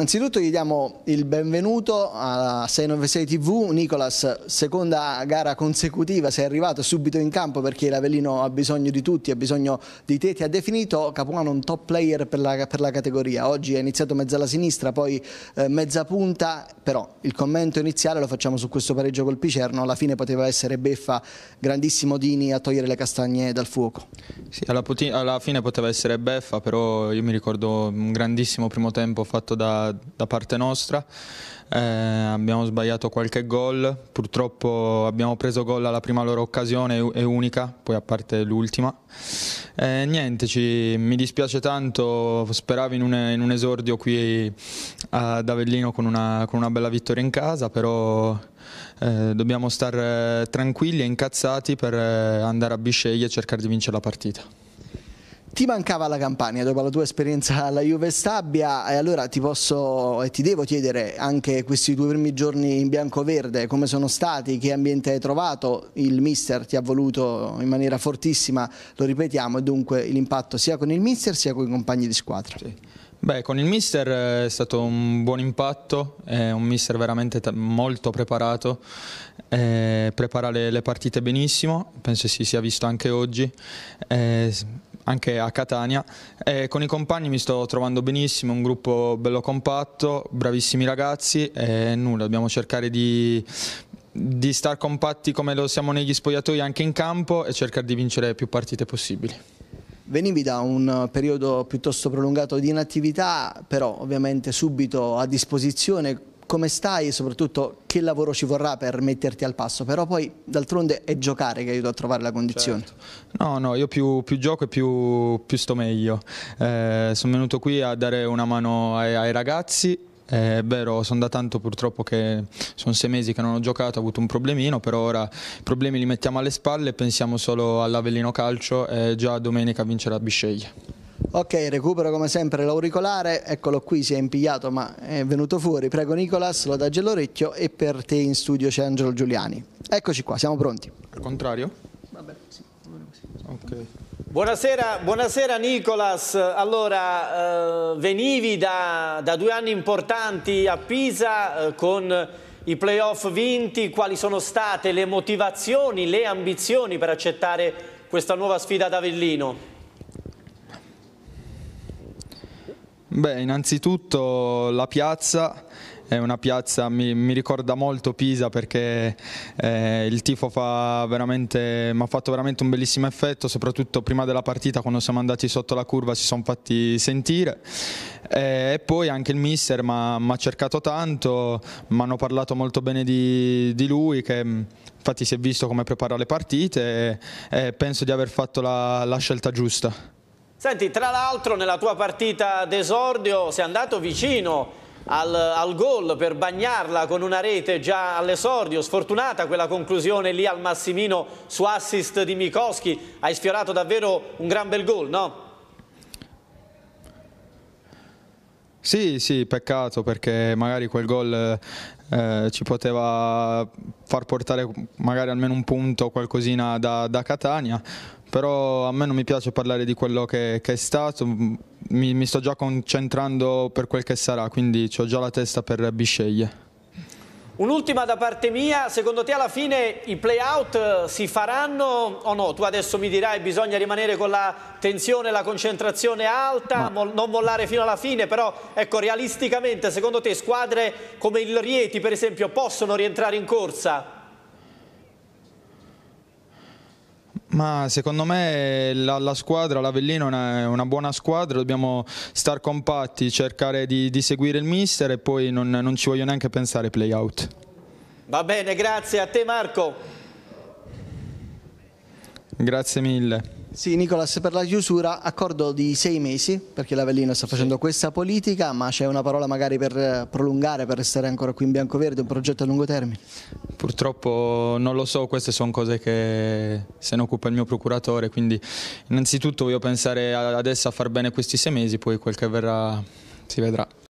innanzitutto gli diamo il benvenuto a 696 TV, Nicolas, seconda gara consecutiva, sei arrivato subito in campo perché l'Avellino ha bisogno di tutti, ha bisogno di te, ti ha definito Capuano un top player per la, per la categoria, oggi è iniziato mezzo alla sinistra, poi eh, mezza punta, però il commento iniziale lo facciamo su questo pareggio col Picerno, alla fine poteva essere beffa, grandissimo Dini a togliere le castagne dal fuoco. Sì, alla, alla fine poteva essere beffa, però io mi ricordo un grandissimo primo tempo fatto da da, parte nostra, eh, abbiamo sbagliato qualche gol, purtroppo abbiamo preso gol alla prima loro occasione e unica, poi a parte l'ultima. Eh, niente, ci, mi dispiace tanto, speravo in un, in un esordio qui ad Avellino con una, con una, bella vittoria in casa, però eh, dobbiamo stare eh, tranquilli e incazzati per eh, andare a Bisceglie e cercare di vincere la partita ti mancava la Campania dopo la tua esperienza alla Juve Stabia? E allora ti posso e ti devo chiedere anche questi due primi giorni in bianco-verde, come sono stati, che ambiente hai trovato? Il mister ti ha voluto in maniera fortissima, lo ripetiamo, e dunque l'impatto sia con il mister sia con i compagni di squadra. Sì. Beh, con il mister eh, è stato un buon impatto, è un mister veramente molto preparato, eh, prepara le, le, partite benissimo, penso si sia visto anche oggi, eh, anche a Catania. Eh, con i compagni mi sto trovando benissimo, un gruppo bello compatto, bravissimi ragazzi e nulla, dobbiamo cercare di, di star compatti come lo siamo negli spogliatoi anche in campo e cercare di vincere più partite possibili. Venivi da un eh, periodo piuttosto prolungato di inattività, però ovviamente subito a disposizione. Come stai e soprattutto che lavoro ci vorrà per metterti al passo? Però poi d'altronde è giocare che aiuta a trovare la condizione. Certo. No, no, io più, più gioco e più, più sto meglio. Eh, sono venuto qui a dare una mano ai, ai ragazzi è eh, vero, sono da tanto purtroppo che sono sei mesi che non ho giocato, ho avuto un problemino, però ora i problemi li mettiamo alle spalle, pensiamo solo all'Avellino Calcio e già domenica vincerà Bisceglie. Ok, recupero come sempre l'auricolare, eccolo qui, si è impigliato ma è venuto fuori. Prego Nicolas, lo adagio all'orecchio e per te in studio c'è Angelo Giuliani. Eccoci qua, siamo pronti. Al contrario? Vabbè, sì. Ok. Buonasera, buonasera Nicolas, allora eh, venivi da, da, due anni importanti a Pisa eh, con i playoff vinti, quali sono state le motivazioni, le ambizioni per accettare questa nuova sfida ad Avellino? Beh, innanzitutto la piazza è una piazza, mi, mi ricorda molto Pisa perché eh, il tifo fa mi ha fatto veramente un bellissimo effetto, soprattutto prima della partita quando siamo andati sotto la curva si sono fatti sentire eh, e poi anche il mister mi ha cercato tanto, mi hanno parlato molto bene di, di lui che mm, infatti si è visto come prepara le partite e, e penso di aver fatto la, la scelta giusta. Senti, tra l'altro nella tua partita d'esordio sei andato vicino al, al gol per bagnarla con una rete già all'esordio, sfortunata quella conclusione lì al Massimino su assist di Mikoski, hai sfiorato davvero un gran bel gol, no? Sì, sì, peccato perché magari quel gol eh, ci poteva far portare magari almeno un punto o qualcosina da, da Catania, però a me non mi piace parlare di quello che, che è stato, mi, mi, sto già concentrando per quel che sarà, quindi ho già la testa per Bisceglie. Un'ultima da parte mia, secondo te alla fine i play-out eh, si faranno o no? Tu adesso mi dirai bisogna rimanere con la tensione, la concentrazione alta, Ma... non mollare fino alla fine, però ecco realisticamente secondo te squadre come il Rieti per esempio possono rientrare in corsa? Ma secondo me la, la squadra, l'Avellino è una, una, buona squadra, dobbiamo star compatti, cercare di, di seguire il mister e poi non, non ci voglio neanche pensare ai playout. Va bene, grazie a te Marco. Grazie mille. Sì, Nicolas, per la chiusura accordo di sei mesi, perché l'Avellino sta facendo sì. questa politica, ma c'è una parola magari per eh, prolungare, per restare ancora qui in bianco-verde, un progetto a lungo termine? Purtroppo non lo so, queste sono cose che se ne occupa il mio procuratore, quindi innanzitutto voglio pensare adesso a far bene questi sei mesi, poi quel che verrà si vedrà.